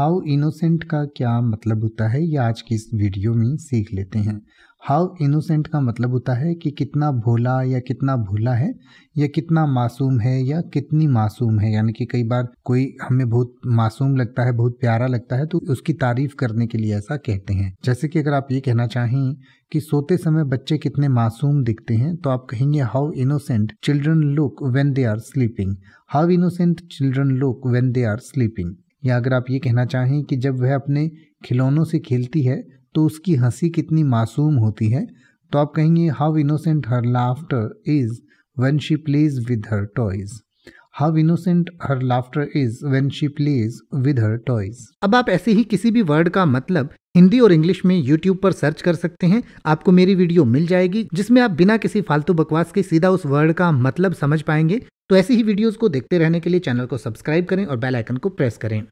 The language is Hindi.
हाउ इनोसेंट का क्या मतलब होता है ये आज की इस वीडियो में सीख लेते हैं हाउ इनोसेंट का मतलब होता है कि कितना भोला या कितना भूला है या कितना मासूम है या कितनी मासूम है यानी कि कई बार कोई हमें बहुत मासूम लगता है बहुत प्यारा लगता है तो उसकी तारीफ करने के लिए ऐसा कहते हैं जैसे कि अगर आप ये कहना चाहें कि सोते समय बच्चे कितने मासूम दिखते हैं तो आप कहेंगे how innocent children look when they are sleeping how innocent children look when they are sleeping या अगर आप ये कहना चाहें कि जब वह अपने खिलौनों से खेलती है तो उसकी हंसी कितनी मासूम होती है तो आप कहेंगे how innocent her laughter is when she plays with her toys how innocent her laughter is when she plays with her toys अब आप ऐसे ही किसी भी वर्ड का मतलब हिंदी और इंग्लिश में यूट्यूब पर सर्च कर सकते हैं आपको मेरी वीडियो मिल जाएगी जिसमें आप बिना किसी फालतू बकवास के सीधा उस वर्ड का मतलब समझ पाएंगे तो ऐसी ही वीडियोस को देखते रहने के लिए चैनल को सब्सक्राइब करें और बेल आइकन को प्रेस करें